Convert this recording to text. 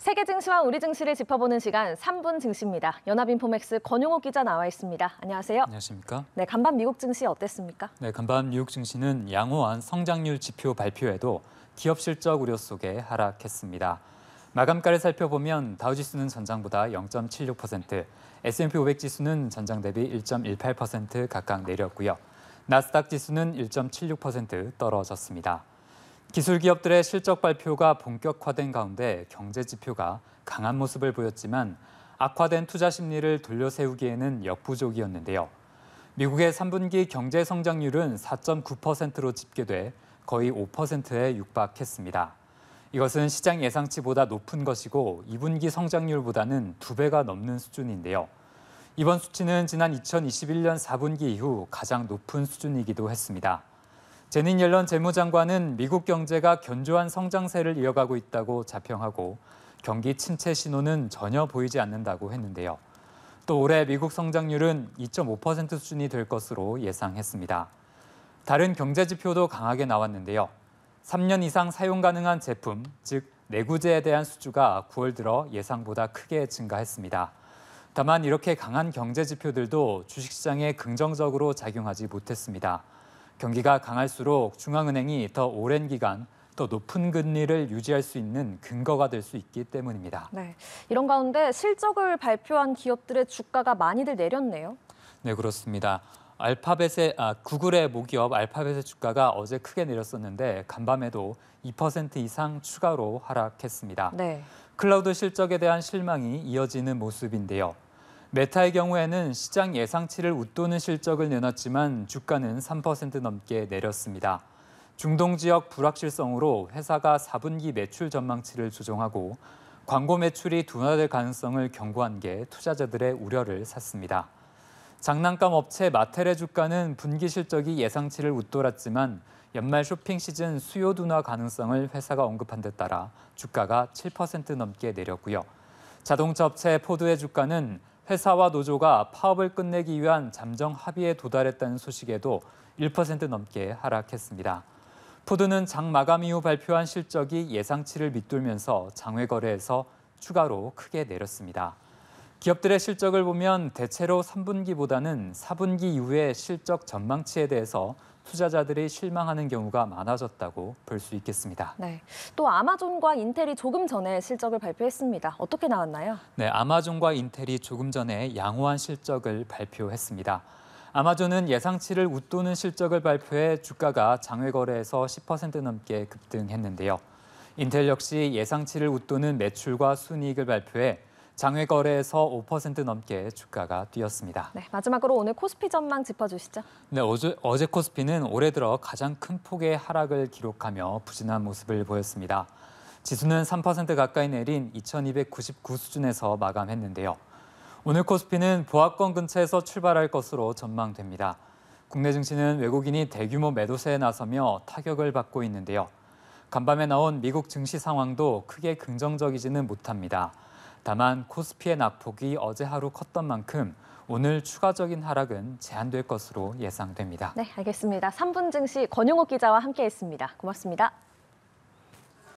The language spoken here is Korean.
세계 증시와 우리 증시를 짚어보는 시간 3분 증시입니다. 연합인포맥스 권용호 기자 나와 있습니다. 안녕하세요. 안녕하십니까? 네, 간밤 미국 증시 어땠습니까? 네, 간밤 미국 증시는 양호한 성장률 지표 발표에도 기업 실적 우려 속에 하락했습니다. 마감가를 살펴보면 다우지수는 전장보다 0.76%, S&P 500 지수는 전장 대비 1.18% 각각 내렸고요. 나스닥 지수는 1.76% 떨어졌습니다. 기술 기업들의 실적 발표가 본격화된 가운데 경제 지표가 강한 모습을 보였지만 악화된 투자 심리를 돌려세우기에는 역부족이었는데요. 미국의 3분기 경제 성장률은 4.9%로 집계돼 거의 5%에 육박했습니다. 이것은 시장 예상치보다 높은 것이고 2분기 성장률보다는 2배가 넘는 수준인데요. 이번 수치는 지난 2021년 4분기 이후 가장 높은 수준이기도 했습니다. 제닌 옐런 재무장관은 미국 경제가 견조한 성장세를 이어가고 있다고 자평하고 경기 침체 신호는 전혀 보이지 않는다고 했는데요. 또 올해 미국 성장률은 2.5% 수준이 될 것으로 예상했습니다. 다른 경제 지표도 강하게 나왔는데요. 3년 이상 사용 가능한 제품, 즉 내구재에 대한 수주가 9월 들어 예상보다 크게 증가했습니다. 다만 이렇게 강한 경제 지표들도 주식시장에 긍정적으로 작용하지 못했습니다. 경기가 강할수록 중앙은행이 더 오랜 기간 더 높은 금리를 유지할 수 있는 근거가 될 수 있기 때문입니다. 네, 이런 가운데 실적을 발표한 기업들의 주가가 많이들 내렸네요. 네, 그렇습니다. 알파벳의 아, 구글의 모기업 알파벳의 주가가 어제 크게 내렸었는데 간밤에도 2% 이상 추가로 하락했습니다. 네. 클라우드 실적에 대한 실망이 이어지는 모습인데요. 메타의 경우에는 시장 예상치를 웃도는 실적을 내놨지만 주가는 3% 넘게 내렸습니다. 중동 지역 불확실성으로 회사가 4분기 매출 전망치를 조정하고 광고 매출이 둔화될 가능성을 경고한 게 투자자들의 우려를 샀습니다. 장난감 업체 마텔의 주가는 분기 실적이 예상치를 웃돌았지만 연말 쇼핑 시즌 수요 둔화 가능성을 회사가 언급한 데 따라 주가가 7% 넘게 내렸고요. 자동차 업체 포드의 주가는 회사와 노조가 파업을 끝내기 위한 잠정 합의에 도달했다는 소식에도 1% 넘게 하락했습니다. 포드는 장 마감 이후 발표한 실적이 예상치를 밑돌면서 장외 거래에서 추가로 크게 내렸습니다. 기업들의 실적을 보면 대체로 3분기보다는 4분기 이후의 실적 전망치에 대해서 투자자들이 실망하는 경우가 많아졌다고 볼 수 있겠습니다. 네. 또 아마존과 인텔이 조금 전에 실적을 발표했습니다. 어떻게 나왔나요? 네, 아마존과 인텔이 조금 전에 양호한 실적을 발표했습니다. 아마존은 예상치를 웃도는 실적을 발표해 주가가 장외 거래에서 10% 넘게 급등했는데요. 인텔 역시 예상치를 웃도는 매출과 순이익을 발표해 장외 거래에서 5% 넘게 주가가 뛰었습니다. 네, 마지막으로 오늘 코스피 전망 짚어주시죠. 네, 어제, 어제 코스피는 올해 들어 가장 큰 폭의 하락을 기록하며 부진한 모습을 보였습니다. 지수는 3% 가까이 내린 2,299 수준에서 마감했는데요. 오늘 코스피는 보합권 근처에서 출발할 것으로 전망됩니다. 국내 증시는 외국인이 대규모 매도세에 나서며 타격을 받고 있는데요. 간밤에 나온 미국 증시 상황도 크게 긍정적이지는 못합니다. 다만 코스피의 낙폭이 어제 하루 컸던 만큼 오늘 추가적인 하락은 제한될 것으로 예상됩니다. 네, 알겠습니다. 3분 증시 권용욱 기자와 함께했습니다. 고맙습니다.